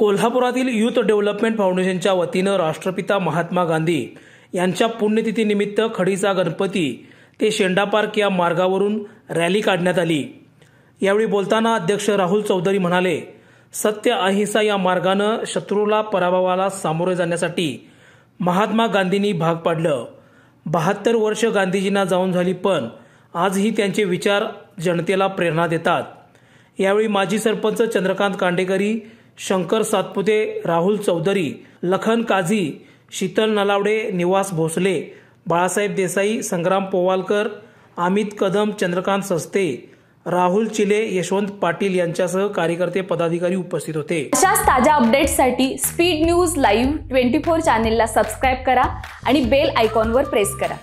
कोल्हापुरातील youth development फाउंडेशनच्या वतीनं राष्ट्रपिता महात्मा गांधी यांच्या पुण्यतिथीनिमित्त खडीचा गणपती ते शेंडा पार्क या मार्गावरून रॅली काढण्यात आली यावेळी बोलताना अध्यक्ष राहुल चौधरी म्हणाले सत्य अहिंसा या मार्गानं शत्रूला पराभवाला सामोरे जाण्यासाठी महात्मा गांधींनी भाग पाडलं बहात्तर वर्ष गांधीजींना जाऊन झाली पण आजही त्यांचे विचार जनतेला प्रेरणा देतात यावेळी माजी सरपंच चंद्रकांत कांडेकरी शंकर सातपुते राहुल चौधरी लखन काझी शीतल नलावडे निवास भोसले बाळासाहेब देसाई संग्राम पोवालकर अमित कदम चंद्रकांत सस्ते राहुल चिले यशवंत पाटील यांच्यासह कार्यकर्ते पदाधिकारी उपस्थित होते अशाच ताज्या अपडेट्ससाठी speed news live twenty four चॅनेलला सबस्क्राईब करा आणि बेल आयकॉनवर प्रेस करा